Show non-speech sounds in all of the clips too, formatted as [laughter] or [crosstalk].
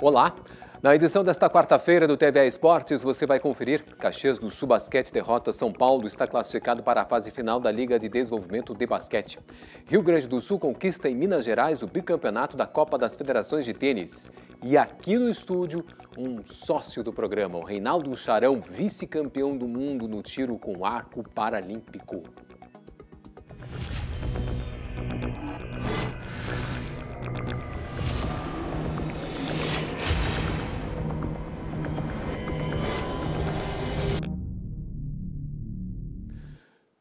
Olá! Na edição desta quarta-feira do TVA Esportes, você vai conferir. Caxias do Sul Basquete derrota São Paulo está classificado para a fase final da Liga de Desenvolvimento de Basquete. Rio Grande do Sul conquista em Minas Gerais o bicampeonato da Copa das Federações de Tênis. E aqui no estúdio, um sócio do programa, o Reinaldo Charão, vice-campeão do mundo no tiro com arco paralímpico.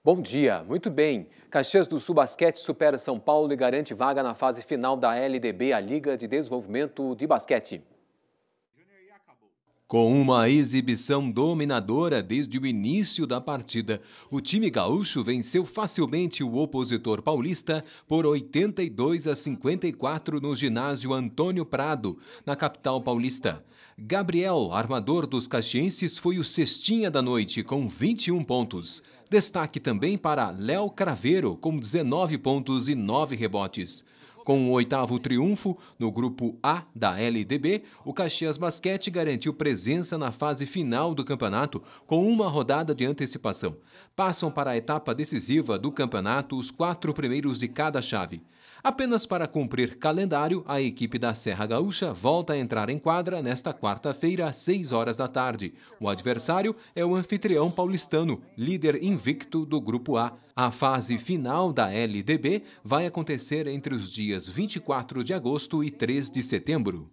Bom dia, muito bem. Caxias do Sul Basquete supera São Paulo e garante vaga na fase final da LDB, a Liga de Desenvolvimento de Basquete. Com uma exibição dominadora desde o início da partida, o time gaúcho venceu facilmente o opositor paulista por 82 a 54 no ginásio Antônio Prado, na capital paulista. Gabriel, armador dos caxienses, foi o cestinha da noite com 21 pontos. Destaque também para Léo Craveiro, com 19 pontos e 9 rebotes. Com o um oitavo triunfo no grupo A da LDB, o Caxias Basquete garantiu presença na fase final do campeonato com uma rodada de antecipação. Passam para a etapa decisiva do campeonato os quatro primeiros de cada chave. Apenas para cumprir calendário, a equipe da Serra Gaúcha volta a entrar em quadra nesta quarta-feira, às 6 horas da tarde. O adversário é o anfitrião paulistano, líder invicto do Grupo A. A fase final da LDB vai acontecer entre os dias 24 de agosto e 3 de setembro.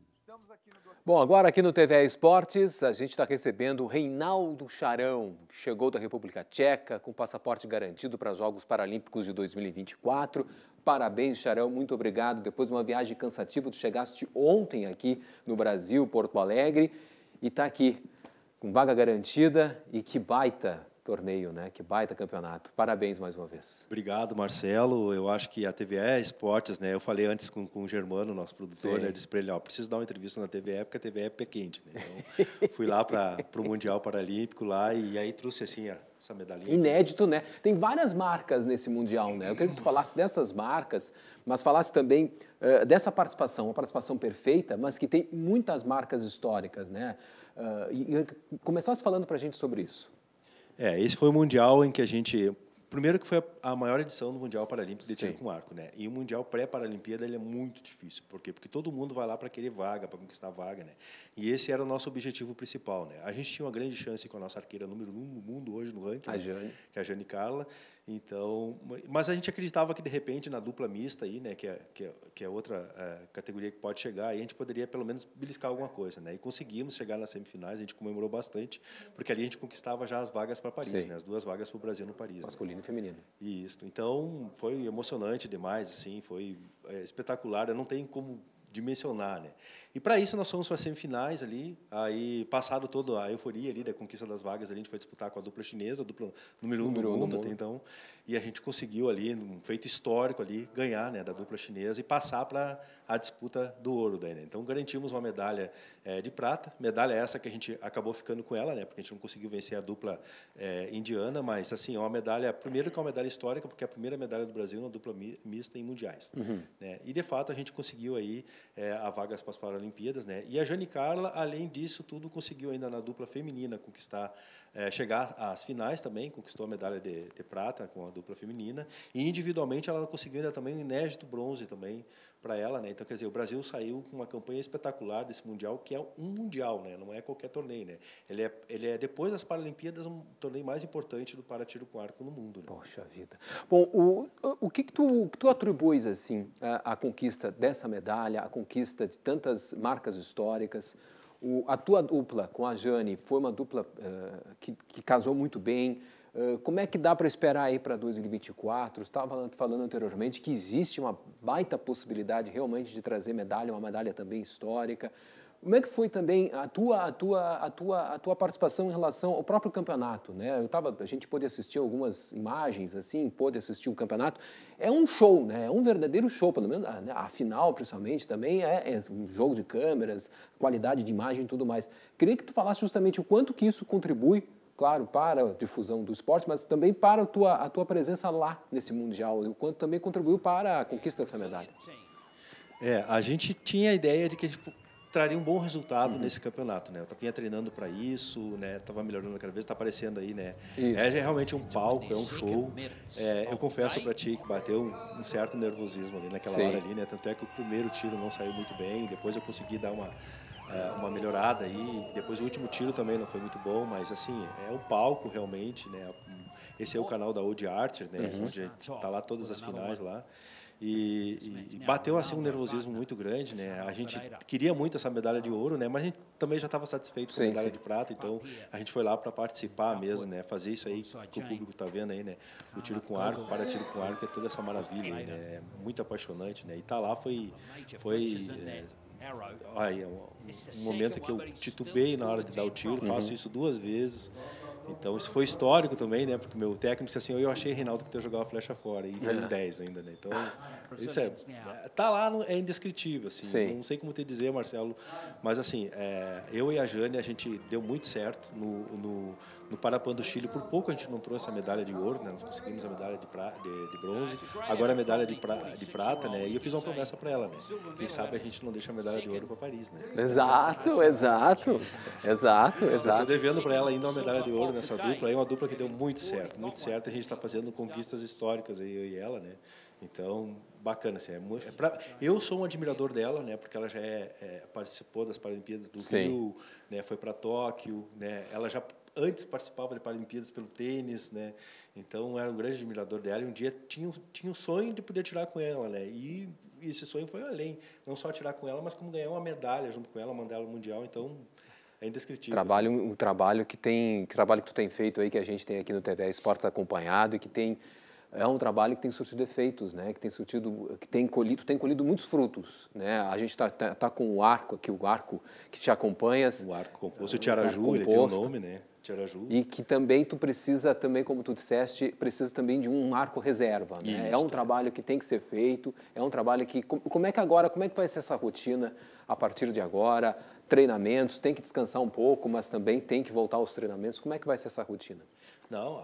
Bom, agora aqui no TV Esportes, a gente está recebendo o Reinaldo Charão, que chegou da República Tcheca com passaporte garantido para os Jogos Paralímpicos de 2024. Parabéns, Charão, muito obrigado. Depois de uma viagem cansativa, tu chegaste ontem aqui no Brasil, Porto Alegre, e está aqui com vaga garantida e que baita torneio, né? Que baita campeonato. Parabéns mais uma vez. Obrigado, Marcelo. Eu acho que a TVE Esportes, né? Eu falei antes com, com o Germano, nosso produtor, né? Sim. né? Disse para ele, ó, preciso dar uma entrevista na TVE, porque a TVE é pé quente, né? Então, fui lá para o Mundial Paralímpico lá e aí trouxe, assim, a essa medalhinha. Inédito, né? Tem várias marcas nesse Mundial, né? Eu queria que tu falasse dessas marcas, mas falasse também uh, dessa participação, uma participação perfeita, mas que tem muitas marcas históricas, né? Uh, e, e começasse falando para a gente sobre isso. É, esse foi o Mundial em que a gente Primeiro que foi a maior edição do Mundial Paralímpico de Sim. tiro com arco, né? E o Mundial pré-Paralimpíada ele é muito difícil, por quê? Porque todo mundo vai lá para querer vaga, para conquistar vaga, né? E esse era o nosso objetivo principal, né? A gente tinha uma grande chance com a nossa arqueira número um no mundo hoje no ranking, a né? Jane. que é a Jane Carla. Então, mas a gente acreditava que de repente na dupla mista aí, né, que é que é, que é outra é, categoria que pode chegar, aí a gente poderia pelo menos beliscar alguma coisa, né? E conseguimos chegar nas semifinais, a gente comemorou bastante, porque ali a gente conquistava já as vagas para Paris, Sim. né? As duas vagas para o Brasil no Paris. Né? Masculino né? e feminino. isso. Então, foi emocionante demais, assim, foi é, espetacular. Eu não tenho como dimensionar, né? E para isso nós fomos para semifinais ali, aí passado toda a euforia ali da conquista das vagas, ali, a gente foi disputar com a dupla chinesa, a dupla número um número do mundo, até então, e a gente conseguiu ali, um feito histórico ali, ganhar, né, da dupla chinesa e passar para a disputa do ouro daí, né? Então garantimos uma medalha é, de prata, medalha essa que a gente acabou ficando com ela, né? Porque a gente não conseguiu vencer a dupla é, indiana, mas assim é uma medalha, primeiro que é uma medalha histórica, porque é a primeira medalha do Brasil na dupla mista em mundiais, uhum. né? E de fato a gente conseguiu aí é, a vagas para as Paralimpíadas, né? E a Jane Carla, além disso tudo, conseguiu ainda na dupla feminina conquistar é, chegar às finais também, conquistou a medalha de, de, prata com a dupla feminina, e individualmente ela conseguiu ainda também um inédito bronze também para ela, né? Então, quer dizer, o Brasil saiu com uma campanha espetacular desse mundial, que é um mundial, né? Não é qualquer torneio, né? Ele é, ele é depois das Paralimpíadas um torneio mais importante do para tiro com arco no mundo. Né? Poxa vida. Bom, o, o que, que tu, tu atribuis assim a à conquista dessa medalha, à conquista de tantas marcas históricas? O, a tua dupla com a Jane foi uma dupla uh, que, que, casou muito bem. Uh, como é que dá para esperar aí para 2024? Estava falando, falando anteriormente que existe uma baita possibilidade realmente de trazer medalha, uma medalha também histórica. Como é que foi também a tua, a tua, a tua, a tua participação em relação ao próprio campeonato? Né? Eu tava, a gente pôde assistir algumas imagens, assim, pôde assistir o campeonato. É um show, né? é um verdadeiro show, pelo menos a, né? a final, principalmente, também é, é, um jogo de câmeras, qualidade de imagem e tudo mais. Queria que tu falasse justamente o quanto que isso contribui, claro, para a difusão do esporte, mas também para a tua, a tua presença lá nesse Mundial, e o quanto também contribuiu para a conquista dessa medalha. É, a gente tinha a ideia de que a gente traria um bom resultado uhum. nesse campeonato, né? Eu vinha treinando para isso, né? Tava melhorando cada vez, está aparecendo aí, né? Isso. É, é realmente um palco, é um show. É, é, eu confesso para ti que bateu um, certo nervosismo ali naquela Sim. hora ali, né? Tanto é que o primeiro tiro não saiu muito bem, depois eu consegui dar uma é, uma melhorada aí. Depois o último tiro também não foi muito bom, mas assim, é um palco realmente, né? Esse é o canal da Old Archer, né? Uhum. Onde tá lá todas as finais lá. E, e, bateu assim um nervosismo muito grande, né? A gente queria muito essa medalha de ouro, né? Mas a gente também já estava satisfeito com a medalha de prata, então a gente foi lá para participar mesmo, né? Fazer isso aí que o público está vendo aí, né? O tiro com arco, para tiro com arco é toda essa maravilha, né? É muito apaixonante, né? E tá lá foi foi é, é, um, um momento que eu titubei na hora de dar o tiro, faço isso duas vezes. Então isso foi histórico também, né? Porque meu técnico disse assim, eu achei Reinaldo que teu jogava flecha fora e foi um 10 é. ainda, né? Então ah, isso é, é, tá lá no, é indescritível assim. Sim. Não sei como te dizer, Marcelo, mas assim, é, eu e a Jane a gente deu muito certo no, no, no Parapan do Chile. Por pouco a gente não trouxe a medalha de ouro, né? Nós conseguimos a medalha de, pra, de, de bronze, agora a medalha de, pra, de prata, né? E eu fiz uma promessa para ela, né? Quem sabe a gente não deixa a medalha de ouro para Paris, né? Exato, exato, exato, [laughs] exato. Eu tô devendo para ela ainda uma medalha de ouro nessa tá, dupla, é uma dupla que deu então, muito certo, então muito certo. A gente está fazendo conquistas históricas, eu e ela, né? Então, bacana. Assim, é muito, é pra, eu sou um admirador dela, né? Porque ela já é, é, participou das Paralimpíadas do Sim. Rio, né? Foi para Tóquio, né? Ela já antes participava de Paralimpíadas pelo tênis, né? Então era um grande admirador dela e um dia tinha tinha um sonho de poder tirar com ela, né? E, e esse sonho foi além, não só tirar com ela, mas como ganhar uma medalha junto com ela, mandar ela ao mundial. Então é indescritível. Assim. Trabalho, assim. um trabalho que tem, que trabalho que tu tem feito aí, que a gente tem aqui no TV Esportes acompanhado e que tem é um trabalho que tem surtido efeitos, né? Que tem surtido, que tem colhido, tem colhido muitos frutos, né? A gente está tá, tá, com o arco aqui, o arco que te acompanhas. O arco composto, o Tiaraju, ele tem o um nome, né? Tiaraju. E que também tu precisa também, como tu disseste, precisa também de um arco reserva, né? Isso, é um tá. trabalho que tem que ser feito, é um trabalho que como é que agora, como é que vai ser essa rotina a partir de agora? treinamentos, tem que descansar um pouco, mas também tem que voltar aos treinamentos. Como é que vai ser essa rotina? Não,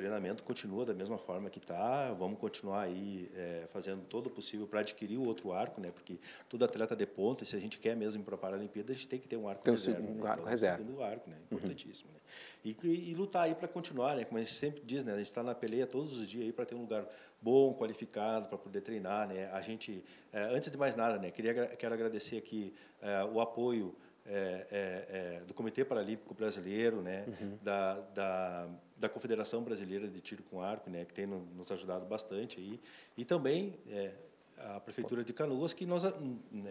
treinamento continua da mesma forma que está, vamos continuar aí é, fazendo todo o possível para adquirir o outro arco, né? porque todo atleta de ponta, se a gente quer mesmo ir para a Paralimpíada, a gente tem que ter um arco tem reserva. Um né? arco então, reserva. Segundo arco, né? Uhum. importantíssimo. Uhum. Né? E, e, e, lutar aí para continuar, né? como a gente sempre diz, né? a gente está na peleia todos os dias para ter um lugar bom, qualificado, para poder treinar. Né? A gente, é, antes de mais nada, né? Queria, quero agradecer aqui é, o apoio é, é, é, do Comitê Paralímpico Brasileiro, né, uhum. da, da, da, Confederação Brasileira de Tiro com Arco, né, que tem no, nos ajudado bastante aí, e também é, a prefeitura de Canoas que nos né,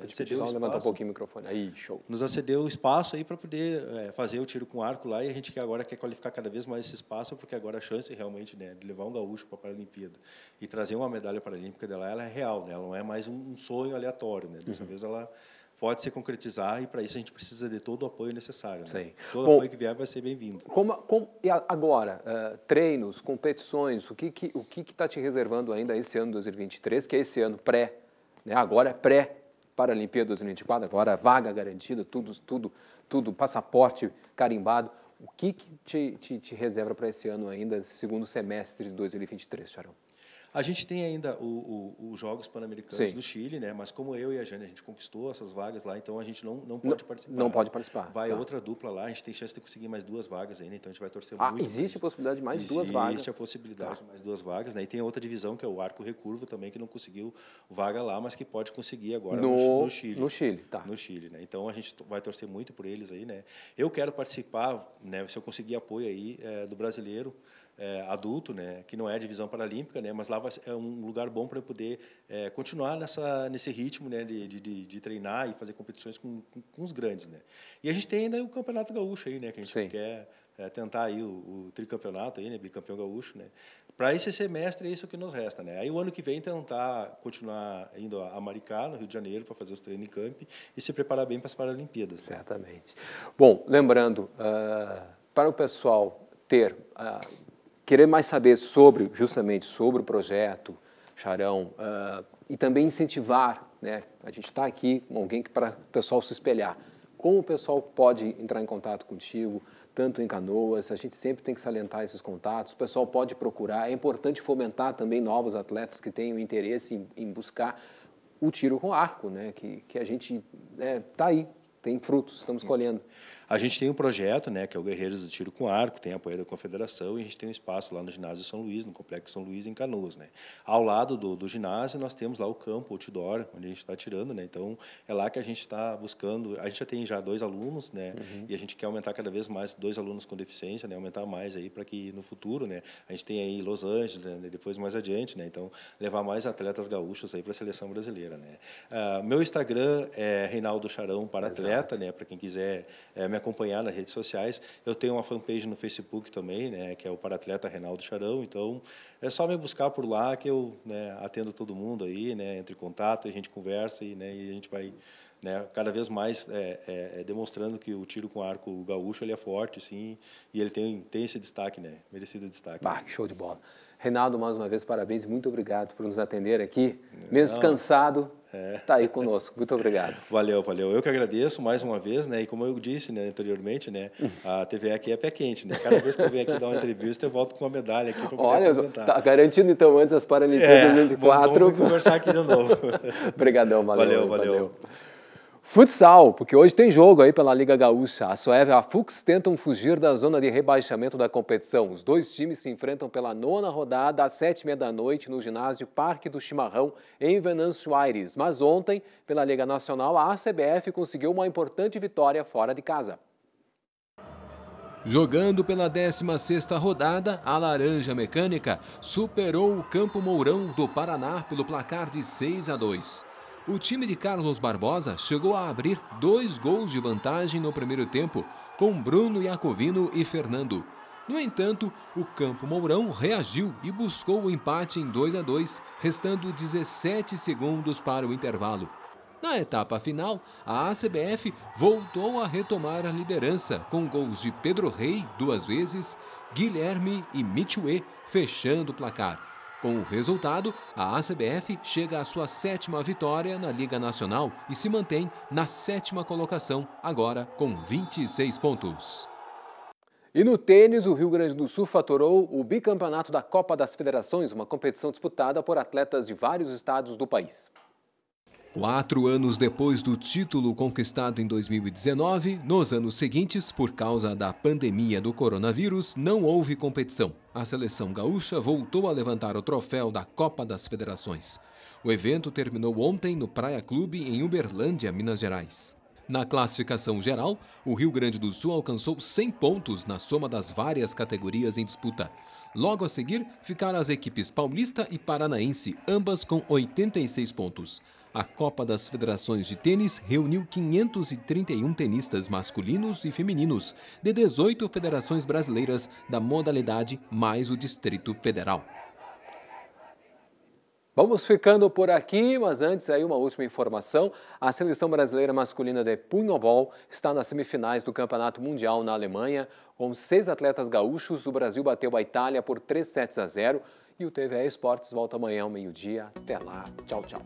acedeu espaço, um pouquinho o microfone aí show nos acedeu o espaço aí para poder é, fazer o tiro com arco lá e a gente que agora quer qualificar cada vez mais esse espaço porque agora a chance realmente né, de levar um gaúcho para a Paralimpíada e trazer uma medalha paralímpica dela ela é real né ela não é mais um, sonho aleatório né dessa uhum. vez ela pode se concretizar e para isso a gente precisa de todo o apoio necessário. Né? Sim. Todo Bom, apoio que vier vai ser bem-vindo. Como, como, e agora, uh, treinos, competições, o que que o que está te reservando ainda esse ano 2023, que é esse ano pré, né? agora é pré para a Olimpíada 2024, agora é vaga garantida, tudo, tudo, tudo, passaporte carimbado. O que, que te, te, te reserva para esse ano ainda, segundo semestre de 2023, Charão? A gente tem ainda os Jogos Pan-Americanos do Chile, né? mas como eu e a Jane, a gente conquistou essas vagas lá, então a gente não, não pode não, participar. Não pode participar. Vai tá. outra dupla lá, a gente tem chance de conseguir mais duas vagas ainda, então a gente vai torcer ah, muito. Existe a possibilidade de mais existe duas vagas. Existe a possibilidade tá. de mais duas vagas. Né? E tem outra divisão, que é o arco recurvo também, que não conseguiu vaga lá, mas que pode conseguir agora no, no Chile. No Chile, tá. No Chile, né? Então a gente vai torcer muito por eles aí, né? Eu quero participar, né? Se eu conseguir apoio aí é, do brasileiro, é, adulto, né, que não é a divisão paralímpica, né, mas lá vai, é um lugar bom para eu poder é, continuar nessa, nesse ritmo né, de, de, de treinar e fazer competições com, com, com, os grandes. Né. E a gente tem ainda o Campeonato Gaúcho, aí, né, que a gente Sim. quer é, tentar aí o, o, tricampeonato, aí, né, bicampeão gaúcho. Né. Para esse semestre é isso que nos resta. Né. Aí o ano que vem tentar continuar indo a Maricá, no Rio de Janeiro, para fazer os treinos em camp e se preparar bem para as Paralimpíadas. Né. Certamente. Né. Bom, lembrando, uh, para o pessoal ter... Uh, querer mais saber sobre, justamente, sobre o projeto, Charão, uh, e também incentivar, né? A gente está aqui com alguém para o pessoal se espelhar. Como o pessoal pode entrar em contato contigo, tanto em canoas, a gente sempre tem que salientar esses contatos, o pessoal pode procurar, é importante fomentar também novos atletas que tenham interesse em, em buscar o tiro com arco, né? que, que a gente está né, aí, tem frutos, estamos colhendo. A gente tem um projeto, né, que é o Guerreiros do Tiro com Arco, tem apoio da Confederação, e a gente tem um espaço lá no ginásio São Luís, no Complexo São Luís, em Canoas. Né? Ao lado do, do ginásio, nós temos lá o campo outdoor, onde a gente está tirando. Né? Então, é lá que a gente está buscando. A gente já tem já dois alunos, né? Uhum. e a gente quer aumentar cada vez mais dois alunos com deficiência, né? aumentar mais aí para que no futuro, né? a gente tem aí Los Angeles, né, né? depois mais adiante, né? então levar mais atletas gaúchos aí para a seleção brasileira. Né? Uh, meu Instagram é Reinaldo Charão para Exato. atleta, né? para quem quiser é, me acompanhar nas redes sociais. Eu tenho uma fanpage no Facebook também, né, que é o Paratleta Reinaldo Charão. Então, é só me buscar por lá que eu né, atendo todo mundo aí, né, entre em contato, a gente conversa e, né, e a gente vai né, cada vez mais é, é, é demonstrando que o tiro com arco gaúcho ele é forte, sim, e ele tem, tem esse destaque, né, merecido destaque. Bah, show de bola. Reinaldo, mais uma vez, parabéns muito obrigado por nos atender aqui. Mesmo cansado, está é. Tá aí conosco. Muito obrigado. [laughs] Valeu, valeu. Eu que agradeço mais uma vez, né? E como eu disse né, anteriormente, né? A TV aqui é pé quente, né? Cada vez que eu venho aqui dar uma entrevista, eu volto com uma medalha aqui para poder Olha, apresentar. Tá garantido então antes as Paralimpíadas é, 2024. Vamos, vamos conversar aqui de novo. [laughs] Obrigadão, valeu. Valeu, valeu. valeu. Futsal, porque hoje tem jogo aí pela Liga Gaúcha. A Soeva e a Fux tentam fugir da zona de rebaixamento da competição. Os dois times se enfrentam pela nona rodada às sete e meia da noite no ginásio Parque do Chimarrão, em Venâncio Aires. Mas ontem, pela Liga Nacional, a ACBF conseguiu uma importante vitória fora de casa. Jogando pela 16ª rodada, a Laranja Mecânica superou o Campo Mourão do Paraná pelo placar de 6 a 2. O time de Carlos Barbosa chegou a abrir dois gols de vantagem no primeiro tempo, com Bruno Iacovino e Fernando. No entanto, o Campo Mourão reagiu e buscou o empate em 2 a 2, restando 17 segundos para o intervalo. Na etapa final, a ACBF voltou a retomar a liderança com gols de Pedro Rei duas vezes, Guilherme e Mitchue fechando o placar. Com o resultado, a ACBF chega à sua sétima vitória na Liga Nacional e se mantém na sétima colocação, agora com 26 pontos. E no tênis, o Rio Grande do Sul faturou o bicampeonato da Copa das Federações, uma competição disputada por atletas de vários estados do país. Quatro anos depois do título conquistado em 2019, nos anos seguintes, por causa da pandemia do coronavírus, não houve competição. A seleção gaúcha voltou a levantar o troféu da Copa das Federações. O evento terminou ontem no Praia Clube, em Uberlândia, Minas Gerais. Na classificação geral, o Rio Grande do Sul alcançou 100 pontos na soma das várias categorias em disputa. Logo a seguir, ficaram as equipes paulista e paranaense, ambas com 86 pontos. A Copa das Federações de Tênis reuniu 531 tenistas masculinos e femininos de 18 federações brasileiras da modalidade mais o Distrito Federal. Vamos ficando por aqui, mas antes aí uma última informação. A seleção brasileira masculina de punhobol está nas semifinais do Campeonato Mundial na Alemanha. Com seis atletas gaúchos, o Brasil bateu a Itália por 3 sets a 0. E o TV Esportes volta amanhã ao meio-dia. Até lá. Tchau, tchau.